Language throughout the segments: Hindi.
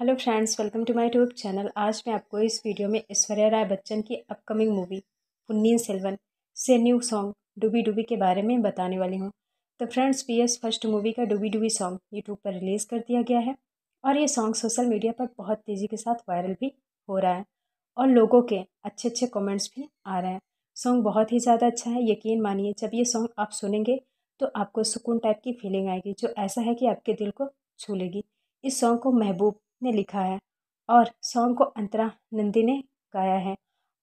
hello friends welcome to my YouTube channel आज मैं आपको इस वीडियो में ऐश्वर्या राय बच्चन की अपकमिंग मूवी पुन्नीन सेल्वन से न्यू सॉन्ग डुबी डुबी के बारे में बताने वाली हूँ तो फ्रेंड्स पीएस फर्स्ट मूवी का डुबी डुबी सॉन्ग यूट्यूब पर रिलीज़ कर दिया गया है और ये सॉन्ग सोशल मीडिया पर बहुत तेज़ी के साथ वायरल भी हो रहा है और लोगों के अच्छे अच्छे कॉमेंट्स भी आ रहे हैं सॉन्ग बहुत ही ज़्यादा अच्छा है यकीन मानिए जब ये सॉन्ग आप सुनेंगे तो आपको सुकून टाइप की फीलिंग आएगी जो ऐसा है कि आपके दिल को छू लेगी इस सॉन्ग को महबूब ने लिखा है और सॉन्ग को अंतरा नंदी ने गाया है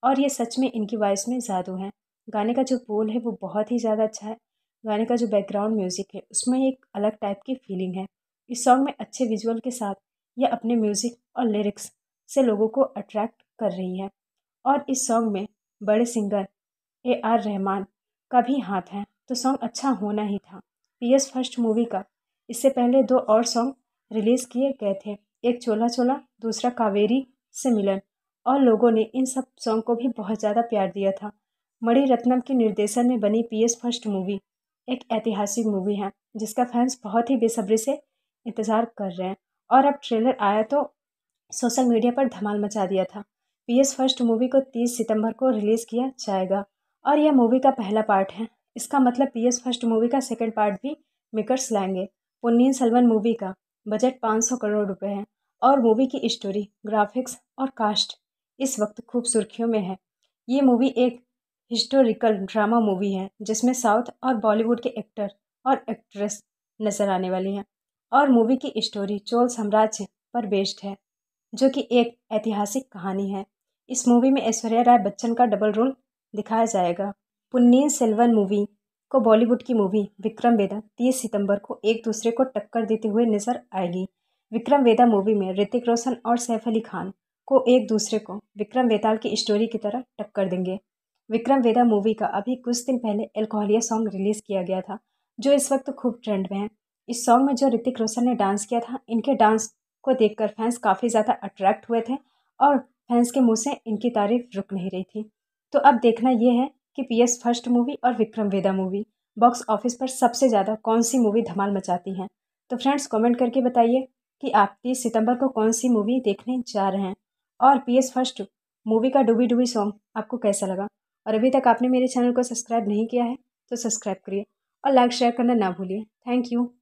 और ये सच में इनकी वॉइस में जादू है गाने का जो बोल है वो बहुत ही ज़्यादा अच्छा है गाने का जो बैकग्राउंड म्यूज़िक है उसमें एक अलग टाइप की फीलिंग है इस सॉन्ग में अच्छे विजुअल के साथ यह अपने म्यूज़िक और लिरिक्स से लोगों को अट्रैक्ट कर रही है और इस सॉन्ग में बड़े सिंगर ए आर रहमान का भी हाथ है तो सॉन्ग अच्छा होना ही था पी एस फर्स्ट मूवी का इससे पहले दो और सॉन्ग रिलीज़ किए गए थे एक चोला छोला दूसरा कावेरी से मिलन और लोगों ने इन सब सॉन्ग को भी बहुत ज़्यादा प्यार दिया था मणि रत्नम के निर्देशन में बनी पीएस फर्स्ट मूवी एक ऐतिहासिक मूवी है जिसका फैंस बहुत ही बेसब्री से इंतज़ार कर रहे हैं और अब ट्रेलर आया तो सोशल मीडिया पर धमाल मचा दिया था पीएस फर्स्ट मूवी को 30 सितंबर को रिलीज़ किया जाएगा और यह मूवी का पहला पार्ट है इसका मतलब पी फर्स्ट मूवी का सेकेंड पार्ट भी मेकर्स लाएंगे पुन्नीन सलवन मूवी का बजट 500 करोड़ रुपए है और मूवी की स्टोरी ग्राफिक्स और कास्ट इस वक्त खूब सुर्खियों में है ये मूवी एक हिस्टोरिकल ड्रामा मूवी है जिसमें साउथ और बॉलीवुड के एक्टर और एक्ट्रेस नज़र आने वाली हैं और मूवी की स्टोरी चोल साम्राज्य पर बेस्ड है जो कि एक ऐतिहासिक कहानी है इस मूवी में ऐश्वर्या राय बच्चन का डबल रोल दिखाया जाएगा पुन्नीन सेल्वन मूवी को बॉलीवुड की मूवी विक्रम बेदा तीस सितंबर को एक दूसरे को टक्कर देते हुए नजर आएगी विक्रम वेदा मूवी में ऋतिक रोशन और सैफ अली खान को एक दूसरे को विक्रम वेताल की स्टोरी की तरह टक्कर देंगे विक्रम वेदा मूवी का अभी कुछ दिन पहले एल्कोहलिया सॉन्ग रिलीज़ किया गया था जो इस वक्त खूब ट्रेंड में है इस सॉन्ग में जो ऋतिक रोशन ने डांस किया था इनके डांस को देखकर फैंस काफ़ी ज़्यादा अट्रैक्ट हुए थे और फैंस के मुंह से इनकी तारीफ रुक नहीं रही थी तो अब देखना यह है कि पीएस फर्स्ट मूवी और Vikram Vedha movie box office पर सबसे ज़्यादा कौन सी मूवी धमाल मचाती हैं तो फ्रेंड्स कमेंट करके बताइए कि आप तीस सितंबर को कौन सी मूवी देखने जा रहे हैं और पी एस फर्स्ट मूवी का डूबी डूबी सॉन्ग आपको कैसा लगा और अभी तक आपने मेरे चैनल को सब्सक्राइब नहीं किया है तो सब्सक्राइब करिए और लाइक शेयर करना ना भूलिए थैंक यू